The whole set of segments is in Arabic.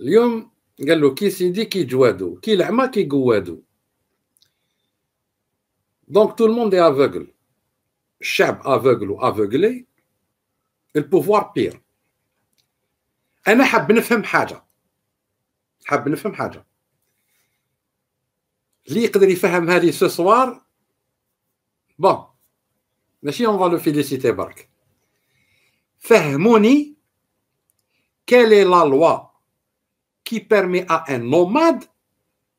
اليوم قال له كي سيدي كي جوادو كي لعما كي قوادو دونك تو الموند اي افوغل الشعب افوغل وافوغلي البوفوار بير انا حاب نفهم حاجه حاب نفهم حاجه اللي يقدر يفهم هذه سو سوار بون ماشي اون فالو فيليسيتي برك فهموني كالي لا لوا qui permet à un nomade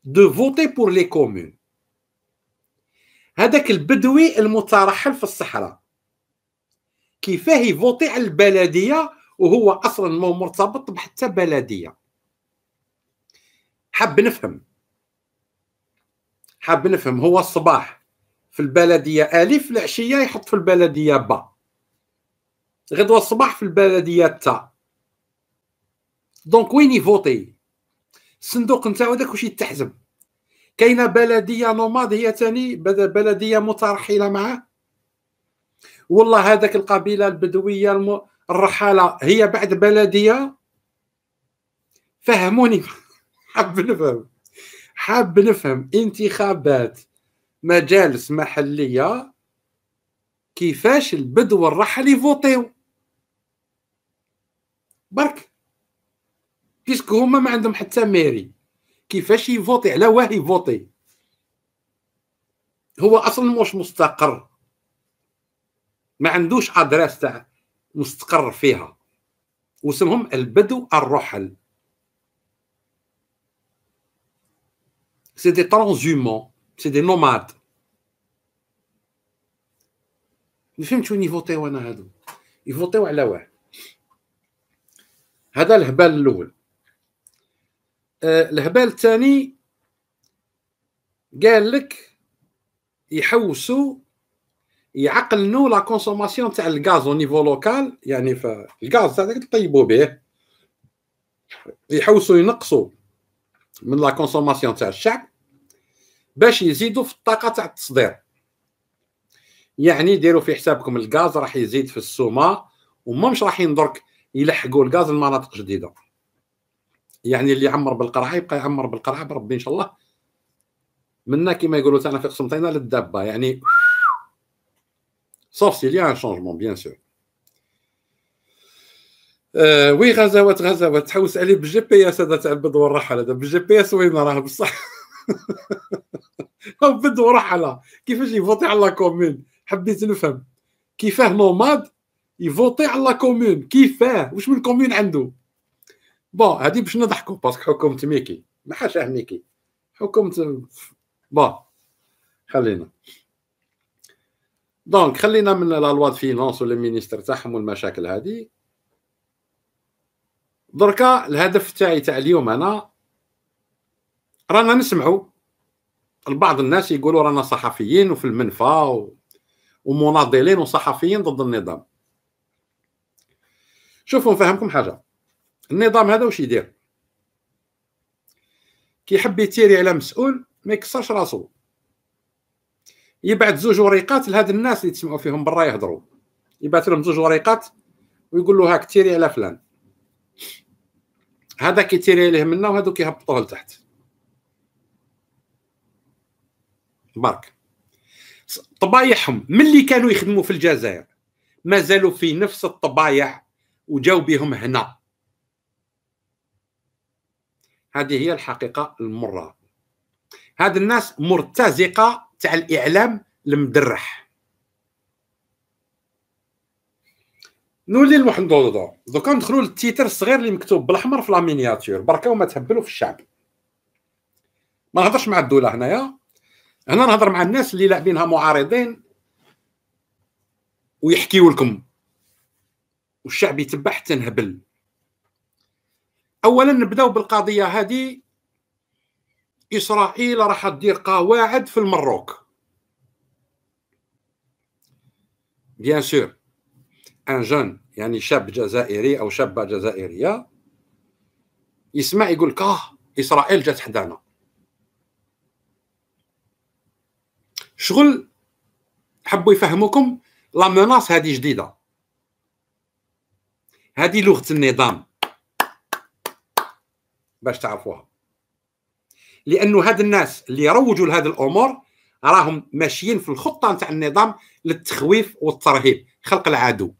de voter pour les communes هذاك البدوي المترحل في الصحراء كيفاه يفوتي على البلديه وهو اصلا ما مرتبط بحتى بلديه حاب نفهم حاب نفهم هو الصباح في البلديه الف العشيه يحط في البلديه با غدوه الصباح في البلديه تا دونك وين يفوتي الصندوق نتاعو هذاك واش يتحزم كاينه بلديه نوماد هي ثاني بلديه مترحله معاه والله هذاك القبيله البدويه الم... الرحاله هي بعد بلديه فهموني حاب نفهم حاب نفهم انتخابات مجالس محليه كيفاش البدو والرحل يفوتيو برك بيسكو هما ما عندهم حتى ميري كيفاش يفوتي على واه يفوتي هو اصلا مش مستقر ما عندوش ادريس تاع مستقر فيها واسمهم البدو الرحل سي دي ترانزومون سي دي نوماد ما فهمتش وين يفوتيو انا هادو يفوتيو على واه هذا الهبال الاول آه، الهبال الثاني قال لك يحوسوا يعقلنوا لا كونسوماسيون تاع الغاز او نيفو لوكال يعني الغاز تاع داك تطيبوا به يحوسوا ينقصوا من لا كونسوماسيون تاع الشعب باش يزيدوا في الطاقه تاع التصدير يعني ديروا في حسابكم الغاز راح يزيد في السومه وما مش راح يندرك يلحقوا الغاز لمناطق جديده يعني اللي يعمر بالقرعه يبقى يعمر بالقرعه بربي ان شاء الله منا كما يقولوا تاعنا في قسمتينا للدابه يعني صوف سي لي ان شونجمون بيان سور وي غزوات غزوات تحوس عليه بالجي بي اس هذا تاع البد والرحله هذا بالجي بي اس وين راه بصح البد والرحله كيفاش يفوتي على كومين حبيت نفهم كيفاه نوماد يفوتي على كومين كيفاه واش من كومون عنده بون هادي باش نضحكوا باسكو حكومه ميكي ما حاش ميكي حكومه بون خلينا دونك خلينا من لا لوا فينونس ولا مينيستر تاعهم والمشاكل هادي دركا الهدف تاعي تاع اليوم انا رانا نسمعوا البعض الناس يقولوا رانا صحفيين وفي المنفى و... ومناضلين وصحفيين ضد النظام شوفوا نفهمكم حاجه النظام هذا واش يدير كيحب يتيري على مسؤول ما يكسرش راسو يبعث زوج وريقات لهاد الناس اللي تسمعوا فيهم برا يهضروا يبعث لهم زوج وريقات ويقول له هاك تيري على فلان هذا كيتيري عليه منا وهذو كيهبطوه لتحت برك طبايعهم ملي كانوا يخدموا في الجزائر مازالوا في نفس الطبايع وجاو بهم هنا هذه هي الحقيقه المره هاد الناس مرتزقه تاع الاعلام المدرح نولي لواحد الدودو دوكا ندخلو للتيتر الصغير اللي مكتوب بالاحمر في لامينياتور بركا وما تهبلوا في الشعب ما نهضرش مع الدوله هنايا هنا نهضر مع الناس اللي لاعبينها معارضين ويحكيوا لكم والشعب يتبع حتى نهبل اولا نبداو بالقضيه هذه اسرائيل راح تدير قواعد في المروك بيان سور ان جون يعني شاب جزائري او شابه جزائريه يسمع يقول لك اه اسرائيل جات حدانا شغل حبوا يفهموكم لا مناص هذه جديده هذه لغه النظام باش تعرفوها لانه هاد الناس اللي يروجوا لهذه الامور راهم ماشيين في الخطه نتاع النظام للتخويف والترهيب خلق العدو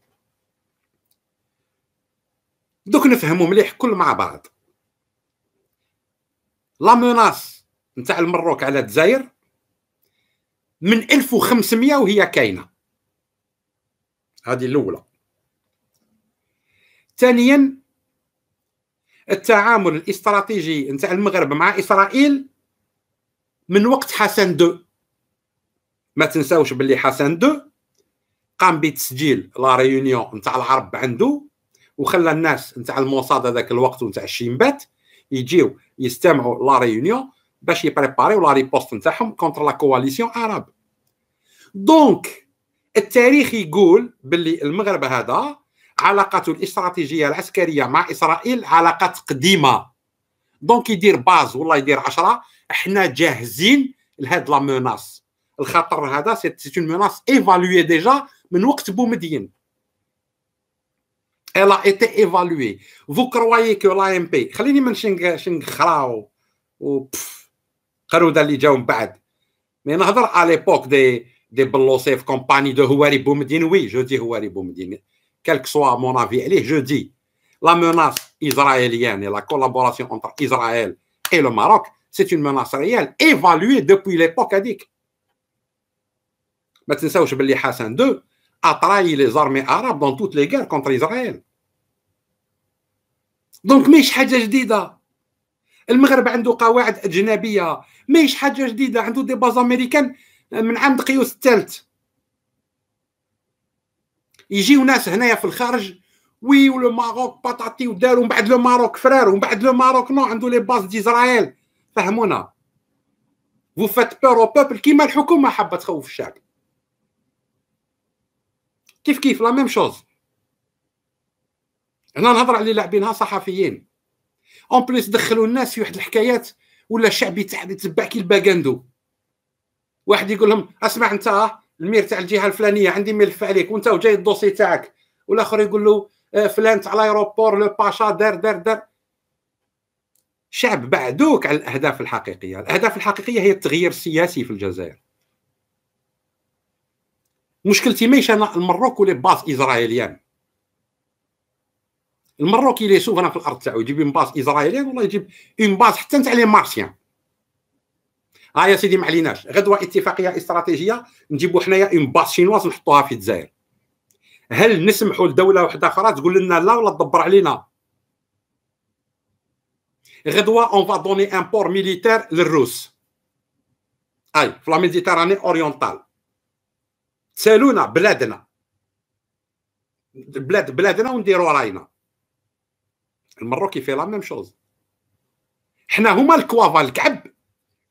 دوك نفهموا مليح كل مع بعض لا مناص نتاع المروك على الجزائر من 1500 وهي كاينه هذه الاولى ثانيا التعامل الاستراتيجي نتاع المغرب مع اسرائيل من وقت حسن دو ما تنساوش باللي حسن دو قام بتسجيل لا ريونيون نتاع العرب عنده وخلى الناس نتاع الموصاد هذاك الوقت نتاع الشيمبات يجيو يستمعوا لا ريونيون باش يبريباريو لا ريبوست نتاعهم كونتر لا كواليسيون عرب دونك التاريخ يقول باللي المغرب هذا علاقة الاستراتيجيه العسكريه مع اسرائيل علاقات قديمه دونك يدير باز والله يدير عشرة احنا جاهزين لهذا لا الخطر هذا سي اون مناص ايفالوي ديجا من وقت بومدين إلا إتي été évaluée. Vous لا ام بي خليني من شنغ شنغ خراو و قروده اللي جاو من بعد مي نهضر على ليبوك دي دي بلوسيف كومباني دو هواري بومدين وي جو دي هواري بومدين quel que soit mon avis عليه je dis la menace israélienne et la collaboration entre Israël et le Maroc c'est une menace réelle évaluée depuis l'époque adique. هذيك ما je vais Hassan II a trahi les armées arabes dans toutes les guerres contre Israël دونك ماهيش حاجه جديده المغرب عنده قواعد اجنبيه ماهيش حاجه جديده عنده دي باز امريكان من عام دقيوس الثالث يجيو ناس هنايا في الخارج وي ولو ماروك بطاطي وداروا من بعد لو ماروك فرار ومن بعد لو ماروك نو عنده لي باز اسرائيل فهمونا فو فات بور او بوبل كيما الحكومه حابه تخوف الشعب كيف كيف لا ميم شوز هنا نهضر على لاعبينها صحفيين اون بليس دخلوا الناس في واحد الحكايات ولا الشعب يتبع كي الباكاندو واحد يقول لهم اسمع انت المير تاع الجهه الفلانيه عندي ملف عليك وانت وجاي الدوسي تاعك والاخر يقول له آه، فلان تاع لايروبور لو باشا دار دار دار شعب بعدوك على الاهداف الحقيقيه الاهداف الحقيقيه هي التغيير السياسي في الجزائر مشكلتي ماهيش انا المروك ولي باس اسرائيليان المروكي اللي يشوف انا في الارض تاعو يجيب باس اسرائيليان والله يجيب اون باس حتى نتاع لي مارسيان اه يا سيدي ما عليناش غدوه اتفاقيه استراتيجيه نجيبوا حنايا اون باس شينواز نحطوها في الجزائر هل نسمحوا لدوله واحده اخرى تقول لنا لا ولا تدبر علينا غدوه اون فا دوني ان بور ميليتير للروس اي في لا ميديتيراني اورينتال سالونا بلادنا بلاد بلادنا ونديروا راينا المروكي في لا ميم شوز حنا هما الكوافا الكعب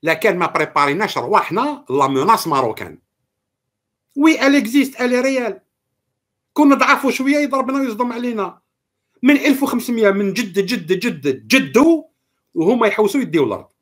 لكان ما بريباريناش رواحنا لا مناس ماروكان وي اليكزيست اكزيست ريال كون نضعفوا شويه يضربنا ويصدم علينا من 1500 من جد جد جد جدو وهما يحوسوا يديو الارض